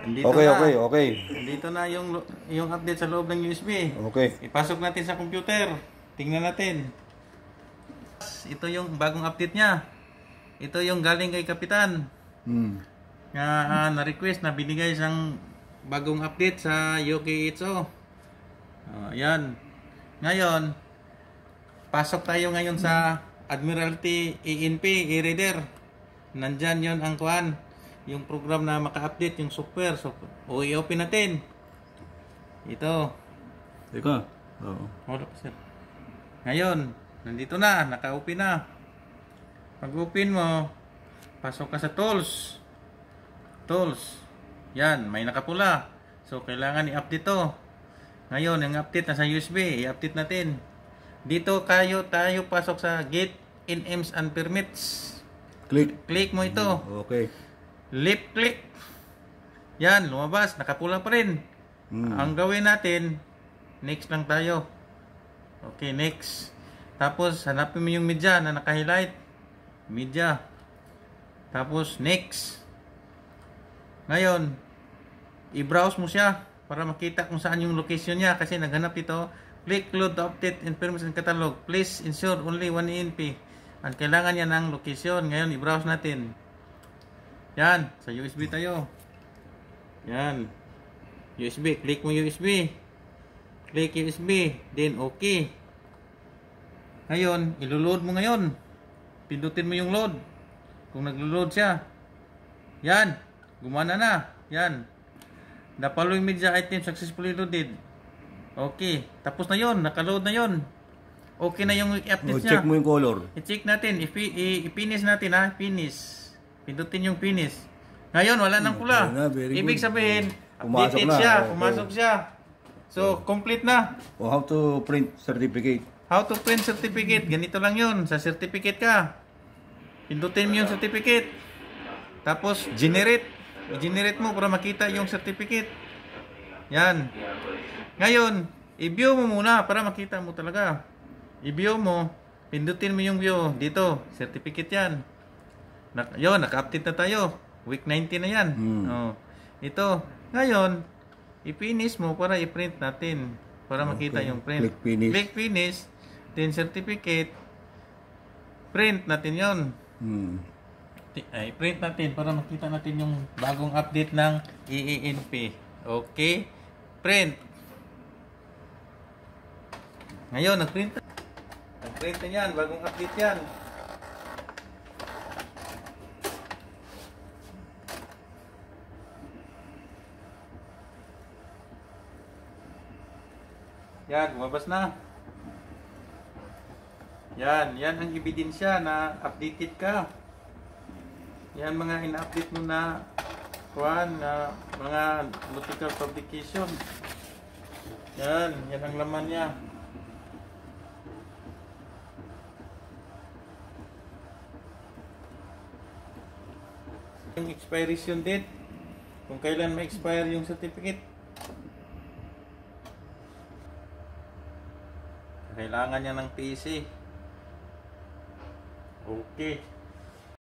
Andito okay, na. okay, okay. Andito na yung yung update sa loob ng USB. Okay. Ipasok natin sa computer. Tingnan natin. Ito yung bagong update niya. Ito yung galing kay Kapitan. Hmm. Nga uh, ah, na-request na binigay isang bagong update sa UKHO. Uh, oh, yan. Ngayon, pasok tayo ngayon sa Admiralty ENP e-reader. Nandyan yon ang kuan yung program na maka-update yung software. So, o i-open natin. Ito. Teka. Oo. Hold up, sir. Ngayon, nandito na. Naka-open na. Pag open mo, pasok ka sa tools. Tools. Yan, may nakapula. So, kailangan i-update to. Ngayon, yung update na sa USB, i-update natin. Dito kayo tayo pasok sa Git, in Aims and Permits. Click. Click mo ito. Mm, okay left click. Yan, lumabas. Nakapula pa rin. Mm. Ang gawin natin, next lang tayo. Okay, next. Tapos, hanapin mo yung media na nakahighlight. Media. Tapos, next. Ngayon, i-browse mo siya para makita kung saan yung location niya kasi naghanap ito. Click load to update and permission catalog. Please ensure only 1 ENP. Ang kailangan niya ng location. Ngayon, i-browse natin. Yan, sa USB tayo. Yan. USB, click mo USB. Click USB, then okay. Ngayon, ilo-load mo ngayon. Pindutin mo yung load. Kung naglo-load siya. Yan, gumana na. Yan. The following media item successfully loaded. Okay, tapos na yon, naka-load na yon. Okay na yung update oh, niya. Check mo yung color. I-check natin, i-finish natin ha, finish. Pindutin yung finish. Ngayon, wala nang pula. Na, Ibig sabihin, pumasok na. siya, pumasok oh. siya. So, oh. complete na. Oh, how to print certificate. How to print certificate. Ganito lang yun. Sa certificate ka. Pindutin mo yung certificate. Tapos, generate. I-generate mo para makita yung certificate. Yan. Ngayon, i-view mo muna para makita mo talaga. I-view mo. Pindutin mo yung view. Dito, certificate yan na, yun, naka-update na tayo. Week 19 na yan. Hmm. Oh. Ito, ngayon, i-finish mo para i-print natin. Para okay. makita yung print. Click finish. Click finish. Then certificate. Print natin yon. Hmm. Ay, print natin para makita natin yung bagong update ng EENP. Okay. Print. Ngayon, nag-print. Nag-print yan. Bagong update yan. Yan, lumabas na. Yan, yan ang ebidensya na updated ka. Yan mga in update mo na kuan na mga nautical publication. Yan, yan ang laman niya. Yung expiration date, kung kailan ma-expire yung certificate. kailangan niya ng PC okay